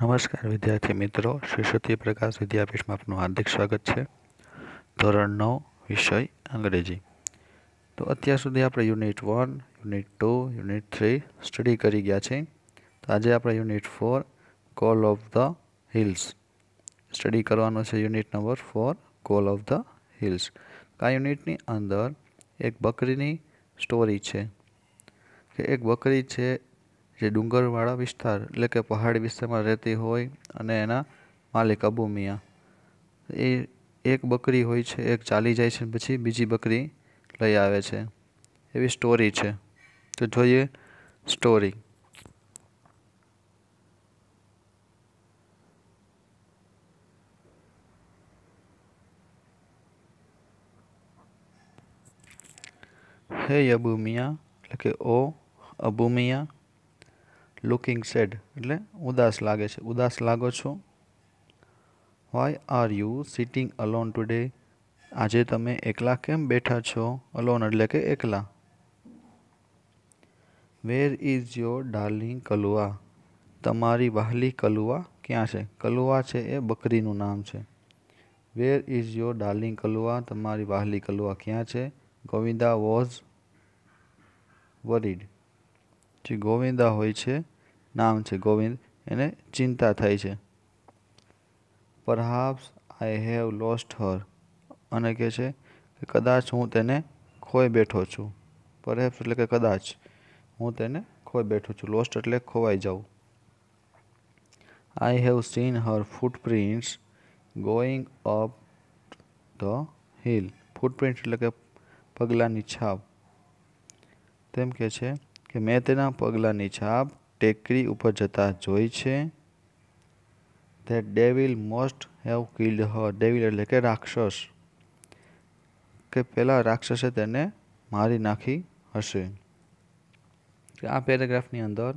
નમસ્કાર વિદ્યાર્થી મિત્રો શિષ્યતી પ્રકાશ વિદ્યાપીઠમાં આપનું હાર્દિક સ્વાગત છે ધોરણ નવ વિષય અંગ્રેજી તો અત્યાર સુધી આપણે unit one unit two unit three study કરી ગયા છે તો આજે આપણે unit four call of the hills study કરવાનો છે unit number four call of the hills આ યુનિટની અંદર એક બકરીની સ્ટોરી છે કે એક બકરી છે જે ડુંગરવાળા વિસ્તાર એટલે કે પહાડી વિસ્તારમાં રહેતી હોય અને એના માલિક અબુ મિયાં એ એક બકરી હોય છે એક ચાલી જાય છે પછી બીજી બકરી લઈ આવે છે એવી સ્ટોરી છે તો જોઈએ સ્ટોરી હે અબુ મિયાં એટલે કે ઓ અબુ મિયાં લુકિંગ સેડ એટલે ઉદાસ લાગે છે ઉદાસ લાગો છો why are you sitting alone today આજે તમે એકલા કેમ બેઠા છો અલોન એટલે કે એકલા where is your darling Kalua તમારી વહાલી કલુઆ ક્યાં છે કલુઆ છે એ બકરીનું નામ છે where is your darling Kalua તમારી વાહલી કલુઆ ક્યાં છે ગોવિંદા વોઝ વરિડ જે ગોવિંદા હોય છે નામ છે ગોવિંદ એને ચિંતા થઈ છે પરહાપ્સ આઈ હેવ લોસ્ટ હર અને કહે છે કે કદાચ હું તેને ખોઈ બેઠો છું પરહેપ્સ એટલે કે કદાચ હું તેને ખોઈ બેઠો છું લોસ્ટ એટલે ખોવાઈ જાઉં I have seen her footprints going up the hill footprint એટલે કે પગલાંની છાપ તેમ કહે છે કે મેં તેના પગલાંની છાપ ટેકરી ઉપર જતા જોઈ છે that devil most have killed her devil એટલે કે રાક્ષસ કે પહેલાં રાક્ષસે તેને મારી નાખી હશે આ પેરેગ્રાફની અંદર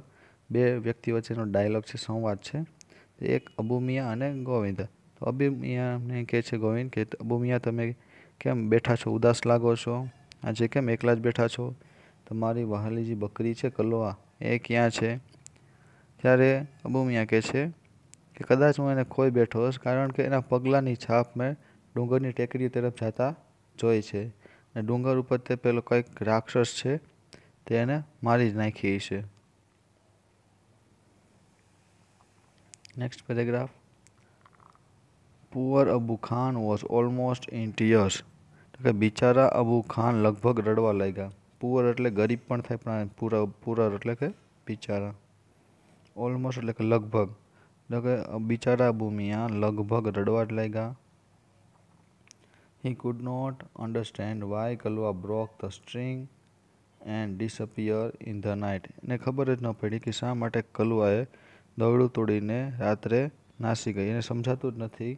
બે વ્યક્તિ વચ્ચેનો ડાયલોગ છે સંવાદ છે એક અબુમિયા અને ગોવિંદ તો અબુમિયાને કહે છે ગોવિંદ કે અબુમિયા તમે કેમ બેઠા છો ઉદાસ લાગો છો આજે કેમ એકલા જ બેઠા છો તમારી વહાલી જે બકરી છે કલવા એ ક્યાં છે ત્યારે અબુ મિયાં કહે છે કે કદાચ હું એને ખોઈ બેઠો હશ કારણ કે એના પગલાંની છાપ મેં ડુંગરની ટેકરી તરફ જતા જોઈ છે અને ડુંગર ઉપર તે પેલો કંઈક રાક્ષસ છે તે એને મારી જ નાખી છે next paragraph poor Abu Khan was almost in tears કે બિચારા અબુ ખાન લગભગ રડવા લાગ્યા पूरा એટલે ગરીબ પણ થાય પણ આ પૂરા પૂરા એટલે કે બિચારો ઓલમોસ્ટ એટલે કે લગભગ ન કે બિચારો ભૂમિયા લગભગ રડવાડ લાગ્યા he could not understand why kalua broke the string and disappear in the night એને ખબર જ ન પડી કે શા માટે કલુઆએ દોરડું તોડીને રાત્રે નાસી ગઈ એને સમજાતું જ નથી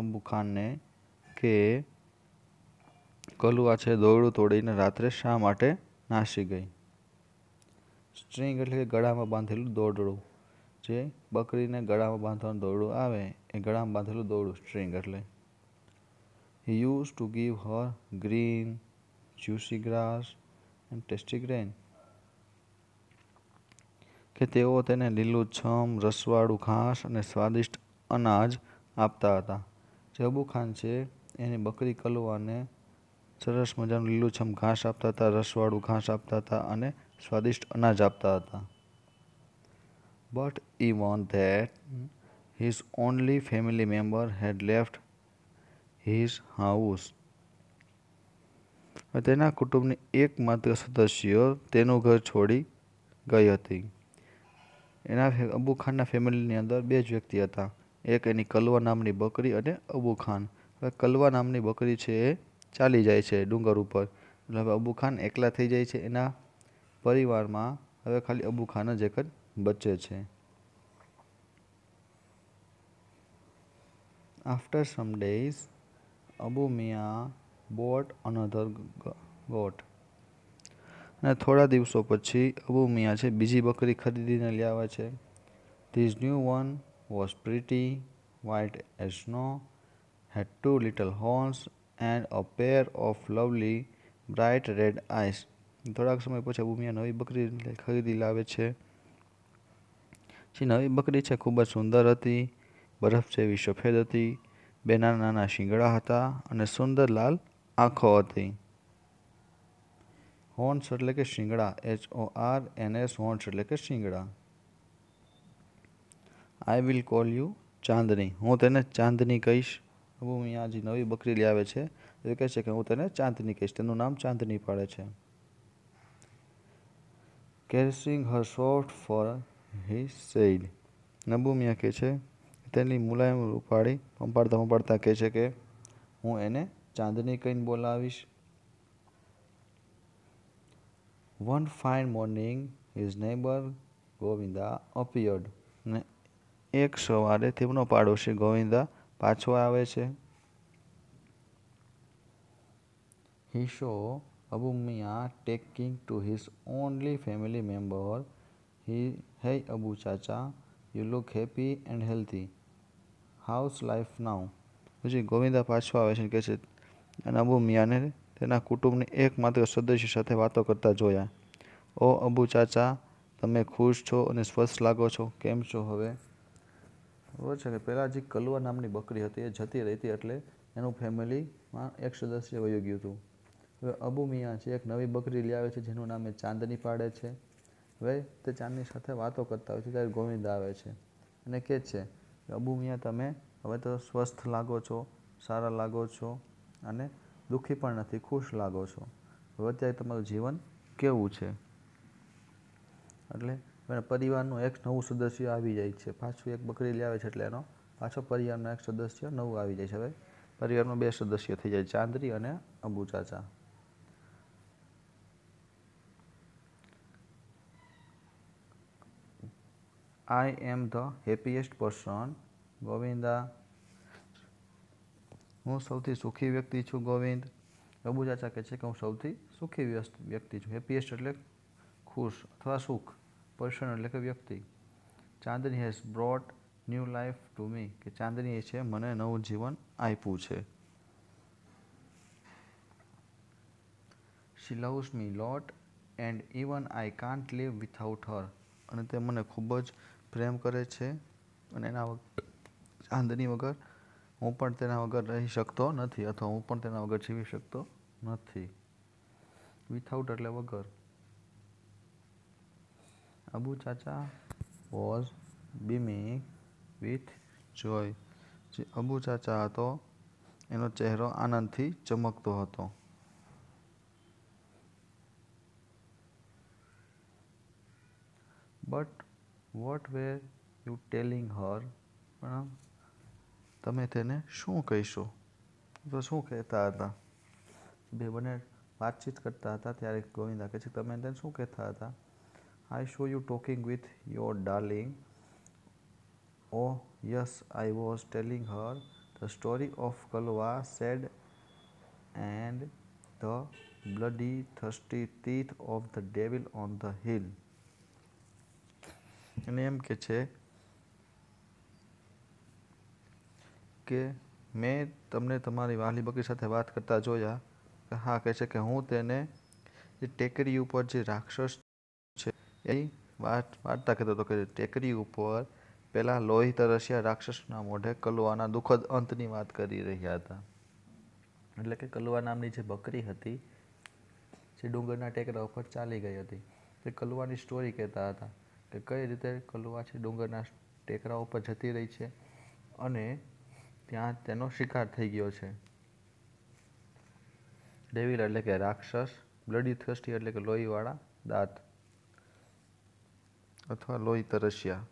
અંબુ칸ને કે કલુઆ છે દોરડું તોડીને રાત્રે શા માટે નાસી ગઈ સ્ટ્રિંગ એટલે કે ગળામાં બાંધેલું દોરડું જે બકરીને ગળામાં બાંધવાનું દોરડું આવે એ ગળામાં બાંધેલું દોરડું સ્ટ્રિંગ એટલે he use to give her green juicy grass and tasty grain કે તેઓ તેને લીલું છમ રસવાળું ઘાસ અને સ્વાદિષ્ટ અનાજ આપતા હતા જબુ ખાન છે એની બકરી કલવાને સરસ મજાનું લીલુંછમ ઘાસ આપતા હતા રસવાળું ઘાસ આપતા હતા અને સ્વાદિષ્ટ અનાજ આપતા હતા but even that his only family member had left his house તેના કુટુંબની એકમાત્ર સદસ્યો તેનું ઘર છોડી ગઈ હતી એના અબુ ખાનના ફેમિલીની અંદર બે જ વ્યક્તિ હતા એક એની કલવા નામની બકરી અને અબુ ખાન હવે કલવા નામની બકરી છે એ ચાલી જાય છે ડુંગર ઉપર એટલે હવે અબુ ખાન એકલા થઈ જાય છે એના પરિવારમાં હવે ખાલી અબુ ખાન જ એક જ બચે છે after some days Abu Miyan bought another goat અને થોડા દિવસો પછી અબુ મિયા છે બીજી બકરી ખરીદીને લઈ આવે છે these new one was pretty white as snow, two little horns and a pair of lovely bright red eyes થોડાક સમય પછી ભૂમિયા નવી બકરી ખરીદી લાવે છે જે નવી બકરી છે ખૂબ જ સુંદર હતી બરફ જેવી સફેદ હતી બે નાના નાના શિંગડા હતા અને સુંદર લાલ આંખો હતી હોર્ન્સ એટલે કે શિંગડા H O R N S horns એટલે કે શિંગડા I will call you Chandni હું તેને ચાંદની કહીશ અબુ જે નવી બકરી લઈ આવે છે એ કહે છે કે હું તેને ચાંદની કહીશ તેનું નામ ચાંદની પાડે છે caressing her short fur he said નબુ કહે છે તેની મુલાયમ ઉપાડી પંપાડતા પંપાડતા કહે છે કે હું એને ચાંદની કહીને બોલાવીશ one fine morning his neighbour Govinda appeared ને એક સવારે તેમનો પાડોશી ગોવિંદા પાછો આવે છે he saw Abu Mia taking to his only family member he hey Abu Chacha you look happy and healthy how's life now પછી ગોવિંદા પાછો આવે છે કહે છે અને અબુ મિયાને તેના કુટુંબની એકમાત્ર સદસ્ય સાથે વાતો કરતા જોયા ઓ અબુ ચાચા તમે ખુશ છો અને સ્વસ્થ લાગો છો કેમ છો હવે બરોબર છે કે પહેલાં જે કલવા નામની બકરી હતી એ જતી રહી એટલે એનું ફેમિલીમાં એક સદસ્ય વયો ગયું હતું હવે અબુ મિયા છે એક નવી બકરી લઈ આવે છે જેનું નામે ચાંદની પાડે છે હવે તે ચાંદની સાથે વાતો કરતા હોય છે ત્યારે ગોવિંદ આવે છે અને કહે છે કે અબુ મિયા તમે હવે તો સ્વસ્થ લાગો છો સારા લાગો છો અને દુઃખી પણ નથી ખુશ લાગો છો હવે અત્યારે તમારું જીવન કેવું છે એટલે અને પરિવારનું એક નવું સદસ્ય આવી જાય છે પાછું એક બકરી લાવે છે એટલે એનો પાછો પરિવારનો એક સદસ્ય નવું આવી જાય છે હવે પરિવારનો બે સદસ્ય થઈ જાય ચાંદરી અને અંબુચાચા I am the happiest person Govinda હું સૌથી સુખી વ્યક્તિ છું ગોવિંદ અંબુચાચા કહે છે કે હું સૌથી સુખી વ્યક્તિ છું હેપીએસ્ટ એટલે ખુશ અથવા સુખ પર્સન એટલે કે વ્યક્તિ Chandni has brought new life to me કે ચાંદની એ છે મને નવું જીવન આપ્યું છે she loves me lot and even I can't live without her અને તે મને ખૂબ જ પ્રેમ કરે છે અને એના ચાંદની વગર હું પણ તેના વગર રહી શકતો નથી અથવા હું પણ તેના વગર જીવી શકતો નથી વિથઆઉટ એટલે વગર Abu Chacha was beaming with joy જે અબુ ચાચા હતો એનો ચહેરો આનંદથી ચમકતો હતો but what were you telling her પણ તમે તેને શું કહીશો તો શું કહેતા હતા બે બંને વાતચીત કરતા હતા ત્યારે ગોવિંદા કહે છે તમે તેને શું કહેતા હતા I show you talking with your darling. Oh, yes, I was telling her the story of Kalwa said and the bloody thirsty teeth of the devil on the hill. એને એમ કે છે કે મેં તમને તમારી વાલી બકરી સાથે વાત કરતા જોયા હા કહે છે કે હું તેને જે ટેકરી ઉપર જે રાક્ષસ એ વાત વાર્તા કહેતો હતો કે ટેકરી ઉપર પહેલાં લોહી તરસ્યા રાક્ષસના મોઢે કલવાના દુઃખદ અંતની વાત કરી રહ્યા હતા એટલે કે કલવા નામની જે બકરી હતી જે ડુંગરના ટેકરા ઉપર ચાલી ગઈ હતી તે કલવાની સ્ટોરી કહેતા હતા કે કઈ રીતે કલવા છે ડુંગરના ટેકરા ઉપર જતી રહી છે અને ત્યાં તેનો શિકાર થઈ ગયો છે ડેવિલ એટલે કે રાક્ષસ બ્લડી થ્રસ્ટી એટલે કે લોહીવાળા દાંત અથવા લોહી તરસ્યા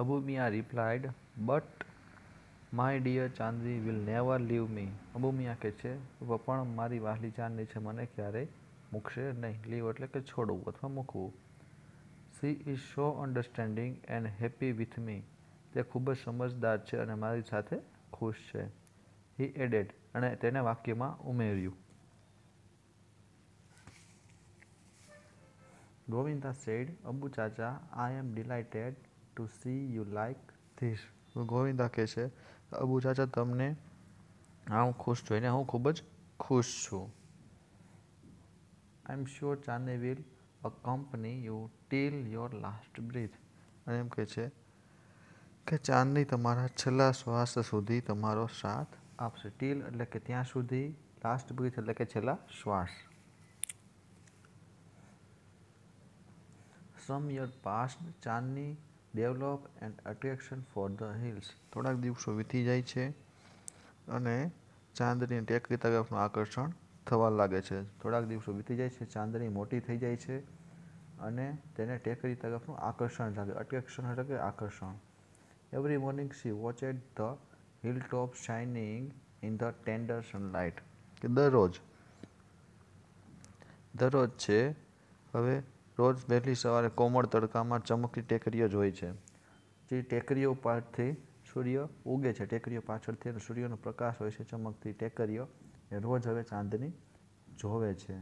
Abu Miyan replied but my dear Chandni will never leave me Abu Miyan કહે છે પણ મારી વાહલી ચાંદની છે મને ક્યારેય મૂકશે નહીં લીવ એટલે કે છોડવું અથવા મૂકવું she is so understanding and happy with me તે ખૂબ જ સમજદાર છે અને મારી સાથે ખુશ છે હી એડેડ અને તેને વાક્યમાં ઉમેર્યું Govinda said, Abu Chacha I am delighted to see you like this. Govinda કહે છે અબુ ચાચા તમને આમ ખુશ જોઈને હું ખૂબ જ ખુશ છું આઈ એમ શ્યોર ચાને will accompany you till your last breath અને એમ કહે છે કે ચાંદની તમારા છેલ્લા શ્વાસ સુધી તમારો સાથ આપશે ટીલ એટલે કે ત્યાં સુધી લાસ્ટ બ્રીથ એટલે કે છેલ્લા શ્વાસ from your past Chandni develop and attraction for the hills થોડાક દિવસો વીતી જાય છે અને ચાંદની ટેકરી તરફનું આકર્ષણ થવા લાગે છે થોડાક દિવસો વીતી જાય છે ચાંદની મોટી થઈ જાય છે અને તેને ટેકરી તરફનું આકર્ષણ લાગે અટ્રેક્શન એટલે કે આકર્ષણ every morning she at the hill top shining in the tender sunlight કે દરરોજ દરરોજ છે હવે રોજ વહેલી સવારે કોમળ તડકામાં ચમકતી ટેકરીઓ જ હોય છે જે ટેકરીઓ પરથી સૂર્ય ઉગે છે ટેકરીઓ પાછળથી અને સૂર્યનો પ્રકાશ હોય છે ચમકતી ટેકરીઓ એ રોજ હવે ચાંદની જોવે છે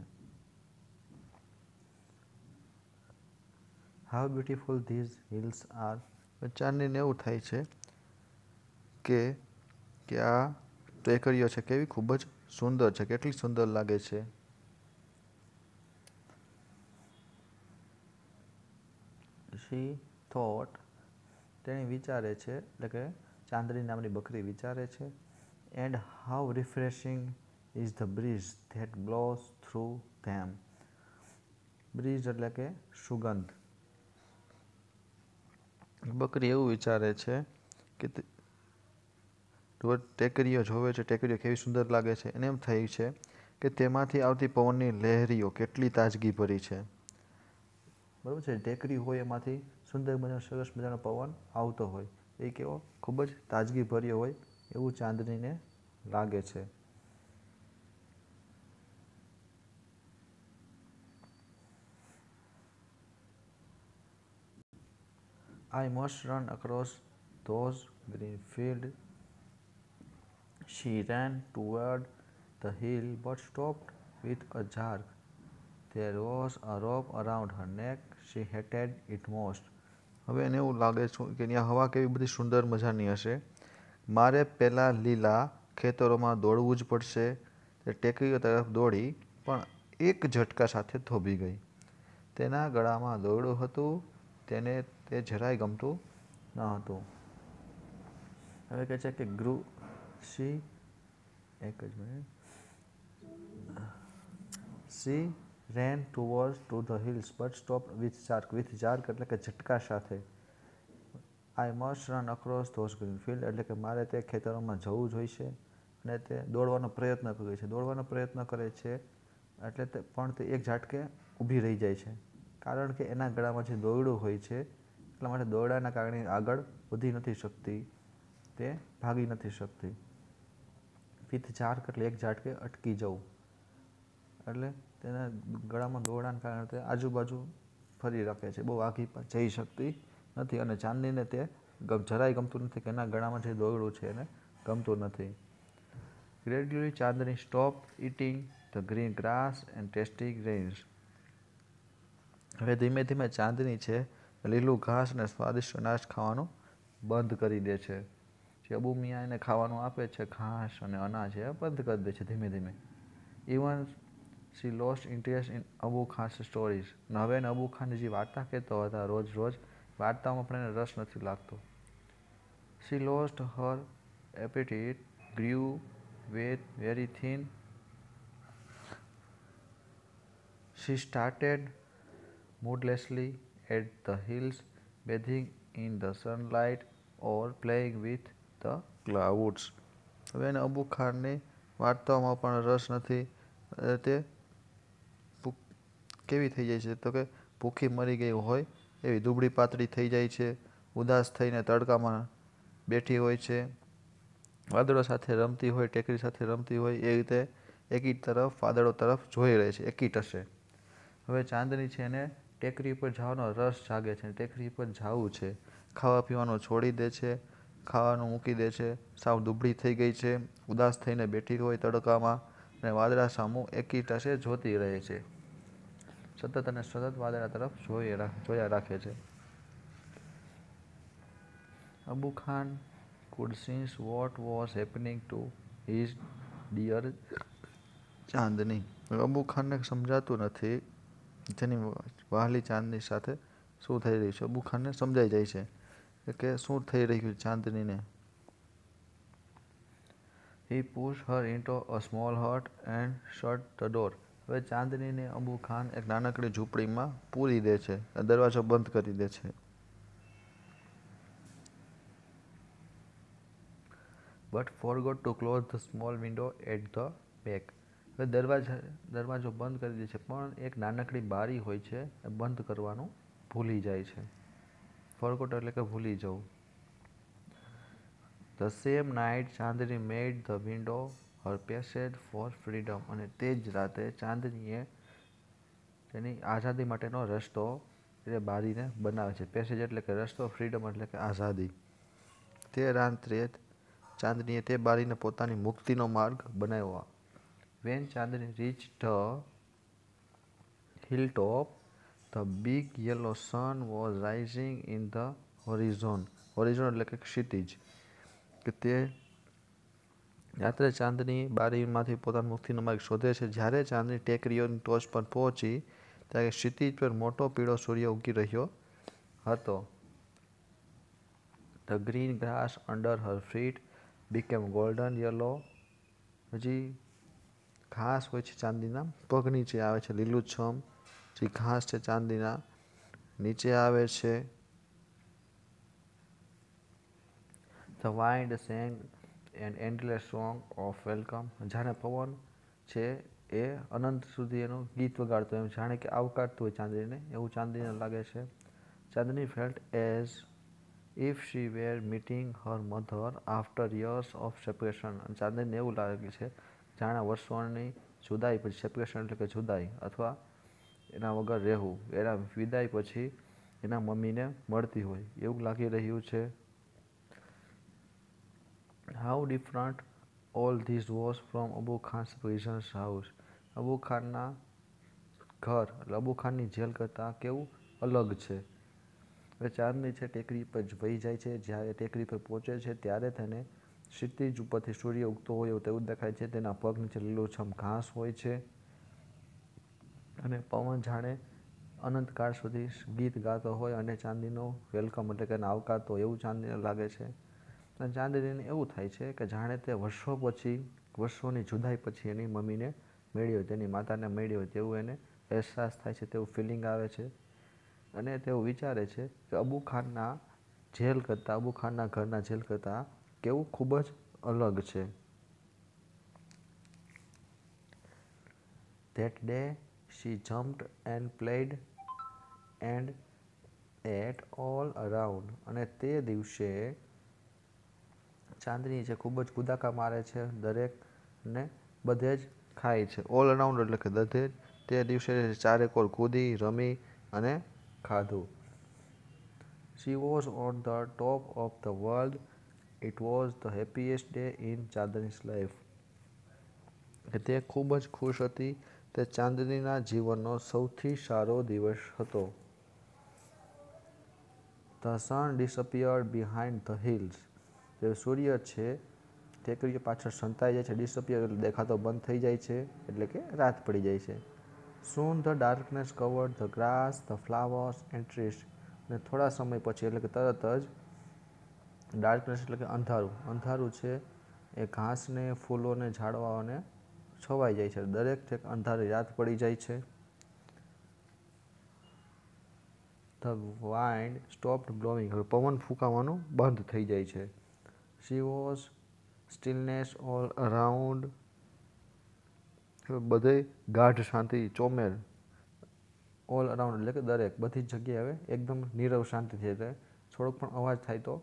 how beautiful these hills are ચાંદનીને એવું થાય છે કે કે આ ટેકરીઓ છે કેવી ખૂબ જ સુંદર છે કેટલી સુંદર લાગે છે શી થોટ તેણી વિચારે છે એટલે કે ચાંદની નામની બકરી વિચારે છે and how refreshing is the breeze that blows through them breeze એટલે કે સુગંધ બકરી એવું વિચારે છે કે ટેકરીઓ જોવે છે ટેકરીઓ કેવી સુંદર લાગે છે અને એમ થઈ છે કે તેમાંથી આવતી પવનની લહેરીઓ કેટલી તાજગી ભરી છે બરાબર છે ટેકરી હોય એમાંથી સુંદર મજાનો સરસ મજાનો પવન આવતો હોય એ કેવો ખૂબ જ તાજગીભર્યો હોય એવું ચાંદનીને લાગે છે I must run across those green fields. She ran toward the hill but stopped with a jerk. There was a rope around her neck. She hated it most. હવે એને એવું લાગે છે કે ત્યાં હવા કેવી બધી સુંદર મજાની હશે મારે પહેલાં લીલા ખેતરોમાં દોડવું જ પડશે તે ટેકરીઓ તરફ દોડી પણ એક ઝટકા સાથે થોભી ગઈ તેના ગળામાં દોરડું હતું તેને તે જરાય ગમતું ન હતું હવે કહે છે કે ગ્રુ સી એક જ minute she ran toward to the hills but stop with jerk with jerk એટલે કે ઝટકા સાથે I must run across those green field એટલે કે મારે તે ખેતરોમાં જવું જોઈશે અને તે દોડવાનો પ્રયત્ન કરે છે દોડવાનો પ્રયત્ન કરે છે એટલે તે પણ તે એક ઝાટકે ઊભી રહી જાય છે કારણ કે એના ગળામાં જે દોરડું હોય છે એટલા માટે દોડાના કારણે આગળ વધી નથી શકતી તે ભાગી નથી શકતી વિથ ઝાર્ક એટલે એક ઝાટકે અટકી જવું એટલે તેને ગળામાં દોડાને કારણે તે આજુબાજુ ફરી રાખે છે બહુ આઘી પણ જઈ શકતી નથી અને ચાંદનીને તે જરાય ગમતું નથી કે એના ગળામાં જે દોરડું છે એને ગમતું નથી gradually Chandni stop eating the green grass and tasty grains હવે ધીમે ધીમે ચાંદની છે લીલું ઘાસ અને સ્વાદિષ્ટ અનાજ ખાવાનું બંધ કરી દે છે જે અબુ એને ખાવાનું આપે છે ઘાસ અને અનાજ એ બંધ કરી દે છે ધીમે ધીમે even she lost interest in Abu Khan stories નવેન અબુ ખાન જે વાર્તા કહેતો હતા રોજ રોજ વાર્તાઓમાં પણ એને રસ નથી લાગતો she lost her appetite grew with very thin she started moodlessly at the hills bathing in the sunlight or playing with the clouds હવે એને અબુ ખાનની વાર્તાઓમાં પણ રસ નથી તે કેવી થઈ જાય છે તો કે ભૂખી મરી ગઈ હોય એવી દુબળી પાતળી થઈ જાય છે ઉદાસ થઈને તડકામાં બેઠી હોય છે વાદળો સાથે રમતી હોય ટેકરી સાથે રમતી હોય એ રીતે એકી તરફ વાદળો તરફ જોઈ રહે છે એકી ટશે હવે ચાંદની છે એને ટેકરી પર જવાનો રસ જાગે છે ટેકરી પર જવું છે ખાવા પીવાનું છોડી દે છે ખાવાનું મૂકી દે છે સાવ દુબળી થઈ ગઈ છે ઉદાસ થઈને બેઠી હોય તડકામાં અને વાદળા સામું એકી ટશે જોતી રહે છે સતત અને સતત વાદળા તરફ જોઈ જોયા રાખે છે Abu Khan could sense what was happening to his dear Chandni Abu ખાનને સમજાતું નથી જેની વહાલી ચાંદની સાથે શું થઈ રહ્યું છે અબુ ખાનને સમજાઈ જાય છે કે શું થઈ રહ્યું છે ચાંદનીને he push her into a small hut and shut the door હવે ચાંદનીને અબુ ખાન એક નાનકડી ઝૂંપડીમાં પૂરી દે છે દરવાજો બંધ કરી દે છે but forgot to close the small window at the back હવે દરવાજા દરવાજો બંધ કરી દે છે પણ એક નાનકડી બારી હોય છે એ બંધ કરવાનું ભૂલી જાય છે ફોરગોટ એટલે કે ભૂલી જવું the same night Chandni made the window her passage for freedom અને તે જ રાતે ચાંદનીએ તેની આઝાદી માટેનો રસ્તો એટલે બારીને બનાવે છે પેસેજ એટલે કે રસ્તો ફ્રીડમ એટલે કે આઝાદી તે રાત્રે ચાંદનીએ તે બારીને પોતાની મુક્તિનો માર્ગ બનાવ્યો when Chandni reach the hill top the big yellow sun was rising in the horizon horizon એટલે કે ક્ષિતિજ કે તે રાત્રે ચાંદની બારીમાંથી પોતાની મુક્તિનો માર્ગ શોધે છે જ્યારે ચાંદની ટેકરીઓની ટોચ પર પહોંચી ત્યારે ક્ષિતિજ પર મોટો પીળો સૂર્ય ઉગી રહ્યો હતો the green grass under her feet became golden yellow હજી ઘાસ હોય છે ચાંદીના પગ નીચે આવે છે લીલુંછમ જે ઘાસ છે ચાંદીના નીચે આવે છે the wind sang and endless song of welcome જાણે પવન છે એ અનંત સુધી એનું ગીત વગાડતો એમ જાણે કે આવકારતું હોય ચાંદીને એવું ચાંદીને લાગે છે Chandni felt as if she were meeting her mother after years of separation ચાંદનીને એવું લાગે છે જાણે વર્ષોની જુદાઈ પછી સેપરેશન એટલે કે જુદાઈ અથવા એના વગર રહેવું એના વિદાય પછી એના મમ્મીને મળતી હોય એવું લાગી રહ્યું છે how different all this was from Abu Khan's prison's house. અબુ ખાનના ઘર અબુ ખાનની જેલ કરતાં કેવું અલગ છે હવે ચાંદની છે ટેકરી પર વહી જાય છે જ્યારે ટેકરી પર પહોંચે છે ત્યારે તેને ક્ષિતિજ ઉપરથી સૂર્ય ઉગતો હોય એવું તેવું દેખાય છે તેના પગ નીચે લીલોછમ ઘાસ હોય છે અને પવન જાણે અનંતકાળ સુધી ગીત ગાતો હોય અને ચાંદીનો વેલકમ એટલે કે આવકારતો એવું ચાંદીને લાગે છે ચાંદનીને એવું થાય છે કે જાણે તે વર્ષો પછી વર્ષોની જુદાઈ પછી એની મમ્મીને મળ્યો તેની માતાને મેળ્યો તેવું એને અહેસાસ થાય છે તેવું ફિલિંગ આવે છે અને તેઓ વિચારે છે કે અબુ ખાનના જેલ કરતાં અબુ ખાનના ઘરના જેલ કરતાં કેવું ખૂબ જ અલગ છે that day she jumped and played and ate all around અને તે દિવસે ચાંદની છે ખૂબ જ કુદાકા મારે છે દરેક ને બધે જ ખાય છે ઓલ અરાઉન્ડ એટલે કે દધે તે દિવસે ચારે કોર કૂદી રમી અને ખાધું she was on the top of the world it was the happiest day in Chandni's life કે તે ખૂબ જ ખુશ હતી તે ચાંદનીના જીવનનો સૌથી સારો દિવસ હતો the sun disappeared behind the hills જે સૂર્ય છે ટેકરીઓ પાછળ સંતાઈ જાય છે ડિસઅપિયર દેખાતો બંધ થઈ જાય છે એટલે કે રાત પડી જાય છે soon the darkness covered the grass the flowers and trees અને થોડા સમય પછી એટલે કે તરત જ ડાર્કનેસ એટલે કે અંધારું અંધારું છે એ ઘાસને ફૂલોને ઝાડવાઓને છવાઈ જાય છે દરેક ઠેક અંધારી રાત પડી જાય છે ધ વાઇન્ડ સ્ટોપ્ડ બ્લોવિંગ હવે પવન ફૂંકાવાનું બંધ થઈ જાય છે she was stillness all around બધે ગાઢ શાંતિ ચોમેર ઓલ અરાઉન્ડ એટલે કે દરેક બધી જ જગ્યાએ હવે એકદમ નીરવ શાંતિ થઈ જાય થોડોક પણ અવાજ થાય તો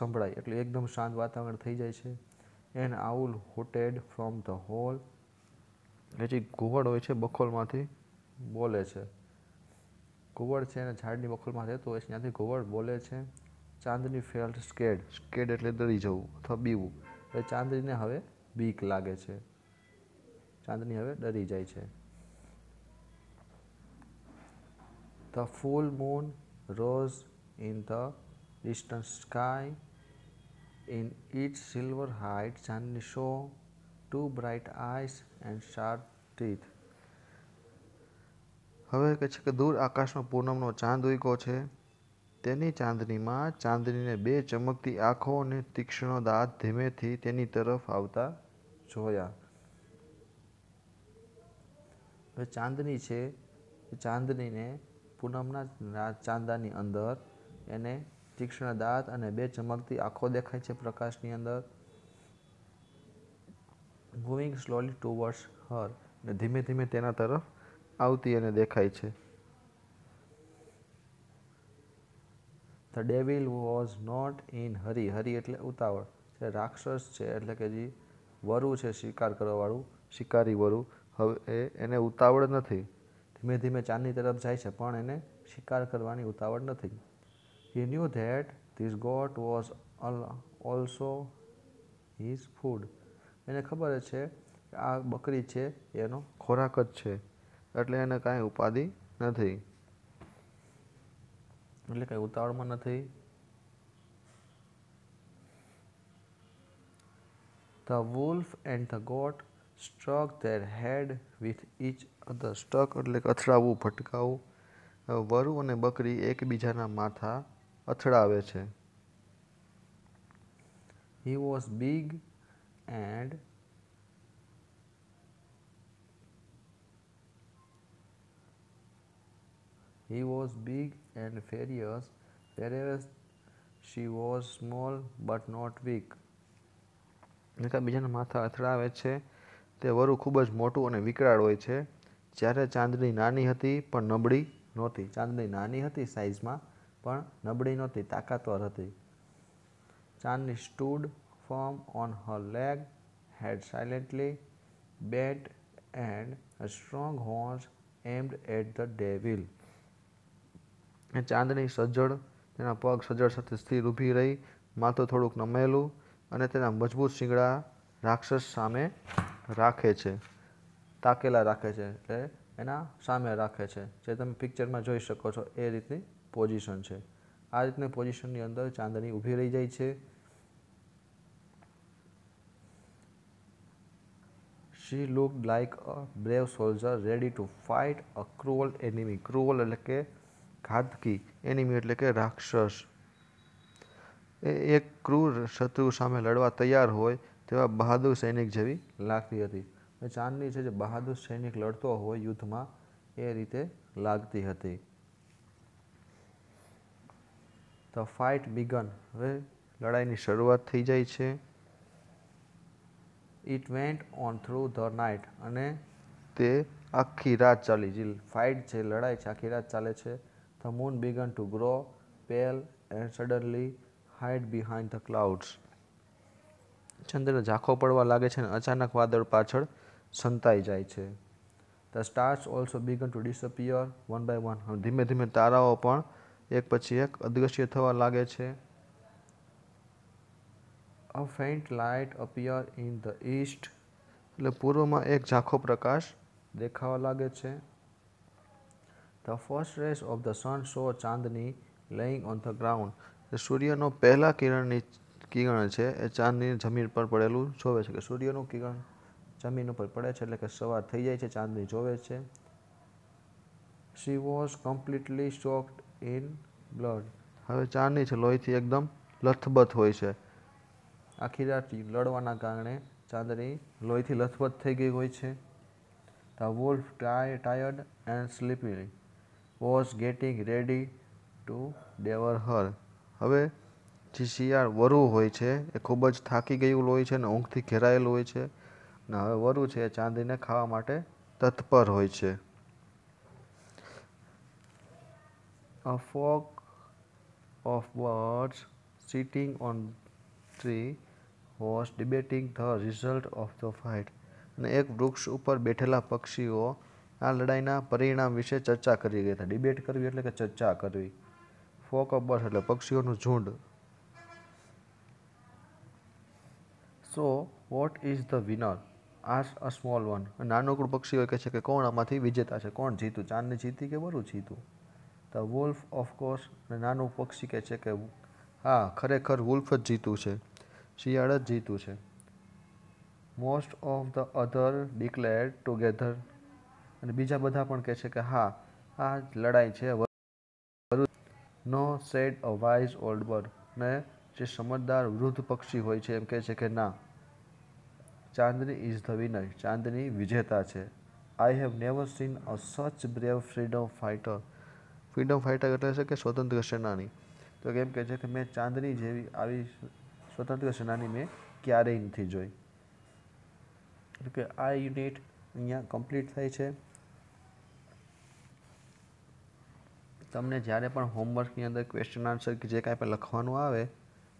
સંભળાય એટલે એકદમ શાંત વાતાવરણ થઈ જાય છે an owl hooted from the hollow જે ઘુવડ હોય છે બખોલમાંથી બોલે છે ઘુવડ છે એને ઝાડની બખોલમાં છે તો એ ત્યાંથી ઘુવડ બોલે છે ચાંદની ફેલ્ટ સ્કેડ સ્કેડ એટલે ડરી જવું અથવા બીવું એટલે ચાંદનીને હવે બીક લાગે છે ચાંદની હવે ડરી જાય છે the full moon rose in the distant sky in it silver height Chandni saw two bright eyes and sharp teeth હવે કહે છે કે દૂર આકાશમાં પૂનમનો ચાંદ ઉકો છે તેની ચાંદનીમાં ચાંદનીને બે ચમકતી આંખો અને તીક્ષ્ણ દાંત ધીમેથી તેની તરફ આવતા જોયા ચાંદની છે ચાંદનીને પૂનમના ચાંદાની અંદર એને તીક્ષ્ણ દાંત અને બે ચમકતી આંખો દેખાય છે પ્રકાશની અંદર મૂવિંગ સ્લોલી ટુવર્ડ્સ હર ને ધીમે ધીમે તેના તરફ આવતી અને દેખાય છે the devil was not in hurry hurry એટલે ઉતાવળ જે રાક્ષસ છે એટલે કે જે વરુ છે શિકાર કરવાવાળું શિકારી વરુ હવે એને ઉતાવળ નથી ધીમે ધીમે ચાંદની તરફ જાય છે પણ એને શિકાર કરવાની ઉતાવળ નથી he knew that this goat was also his food એને ખબર છે કે આ બકરી છે એનો ખોરાક જ છે એટલે એને કાંઈ ઉપાધિ નથી એટલે કંઈ ઉતાવળમાં નથી The wolf and the goat struck their head with each other. Struck એટલે અથડાવું ભટકાવું વરુ અને બકરી એકબીજાના માથા અથડાવે છે He was big and He was big and furious, whereas she was small but not weak. એકબીજાના માથા અથડાવે છે તે વરુ ખૂબ જ મોટું અને વિકરાળ હોય છે જ્યારે ચાંદની નાની હતી પણ નબળી નહોતી ચાંદની નાની હતી સાઇઝમાં પણ નબળી નહોતી તાકાતવર હતી Chandni stood firm on her leg, had silently bent and her strong horns aimed at the devil. એ ચાંદની સજ્જડ તેના પગ સજ્જડ સાથે સ્થિર ઊભી રહી માથું થોડુંક નમેલું અને તેના મજબૂત શિંગડા રાક્ષસ સામે રાખે છે તાકેલા રાખે છે એટલે એના સામે રાખે છે જે તમે પિક્ચરમાં જોઈ શકો છો એ રીતની પોઝિશન છે આ રીતની પોઝિશનની અંદર ચાંદની ઊભી રહી જાય છે she look like a brave soldier ready to fight a cruel enemy cruel એટલે કે ઘાતકી એનિમી એટલે કે રાક્ષસ એ એક ક્રૂર શત્રુ સામે લડવા તૈયાર હોય તેવા બહાદુર સૈનિક જેવી લાગતી હતી ચાંદની છે જે બહાદુર સૈનિક લડતો હોય યુદ્ધમાં એ રીતે લાગતી હતી ધ ફાઇટ બિગન હવે લડાઈની શરૂઆત થઈ જાય છે it went on through the night અને તે આખી રાત ચાલી જે ફાઇટ છે લડાઈ છે આખી રાત ચાલે છે The moon began to grow pale and suddenly hide behind the clouds. ચંદ્ર ઝાંખો પડવા લાગે છે અને અચાનક વાદળ પાછળ સંતાઈ જાય છે the stars also began to disappear one by one ધીમે ધીમે તારાઓ પણ એક પછી એક અદૃશ્ય થવા લાગે છે a faint light appear in the east એટલે પૂર્વમાં એક ઝાંખો પ્રકાશ દેખાવા લાગે છે the first rays of the sun saw Chandni laying on the ground સૂર્યનો પહેલા કિરણની કિરણ છે એ ચાંદની જમીન પર પડેલું જોવે છે કે સૂર્યનું કિરણ જમીન ઉપર પડે છે એટલે કે સવાર થઈ જાય છે ચાંદની જોવે છે she was completely shocked in blood હવે ચાંદની છે લોહીથી એકદમ લથબથ હોય છે આખી રાતથી લડવાના કારણે ચાંદની લોહીથી લથબથ થઈ ગઈ હોય છે the wolf tie tired and sleepy was getting ready to devour her હવે જે શિયાળ વરુ હોય છે એ ખૂબ જ થાકી ગયું હોય છે ને ઊંઘથી ઘેરાયેલું હોય છે ને હવે વરુ છે એ ચાંદીને ખાવા માટે તત્પર હોય છે a flock of birds sitting on tree was debating the result of the fight અને એક વૃક્ષ ઉપર બેઠેલા પક્ષીઓ આ લડાઈના પરિણામ વિશે ચર્ચા કરી ગયા હતા ડિબેટ કરવી એટલે કે ચર્ચા કરવી ફોક બસ એટલે પક્ષીઓનું ઝુંડ so what is the winner આ અ સ્મોલ વન નાનકડું પક્ષીઓ કહે છે કે કોણ આમાંથી વિજેતા છે કોણ જીતું ચાંદને જીતી કે બરું જીતું ધ વુલ્ફ ઓફકોર્સ અને નાનું પક્ષી કહે છે કે હા ખરેખર વુલ્ફ જ જીતું છે શિયાળ જ જીતું છે most of the other declare together અને બીજા બધા પણ કહે છે કે હા આ લડાઈ છે no said a wise old bird ને જે સમજદાર વૃદ્ધ પક્ષી હોય છે એમ કહે છે કે ના Chandni is the winner Chandni વિજેતા છે I have never seen a such brave freedom fighter freedom fighter એટલે છે કે સ્વતંત્ર સેનાની તો કેમ કહે છે કે મેં ચાંદની જેવી આવી સ્વતંત્ર સેનાની મેં ક્યારેય નથી જોઈ એટલે કે આ યુનિટ અહીંયા કમ્પ્લીટ થાય છે તમને જ્યારે પણ હોમવર્કની અંદર ક્વેશ્ચન આન્સર કે જે કાંઈ પણ લખવાનું આવે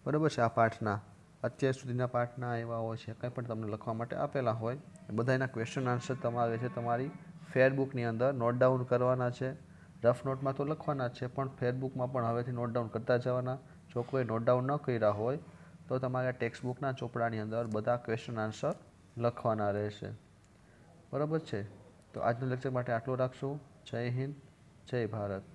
બરાબર છે આ પાઠના અત્યાર સુધીના પાઠના એવા હોય છે કંઈ પણ તમને લખવા માટે આપેલા હોય એ બધા ક્વેશ્ચન આન્સર તમારે છે તમારી ફેરબુકની અંદર નોટ ડાઉન કરવાના છે રફ નોટમાં તો લખવાના છે પણ ફેરબુકમાં પણ હવેથી નોટ ડાઉન કરતા જવાના જો કોઈ નોટ ડાઉન ન કર્યા હોય તો તમારા ટેક્સ્ટબુકના ચોપડાની અંદર બધા ક્વેશ્ચન આન્સર લખવાના રહેશે બરાબર છે તો આજનું લેક્ચર માટે આટલું રાખશું જય હિન્દ જય ભારત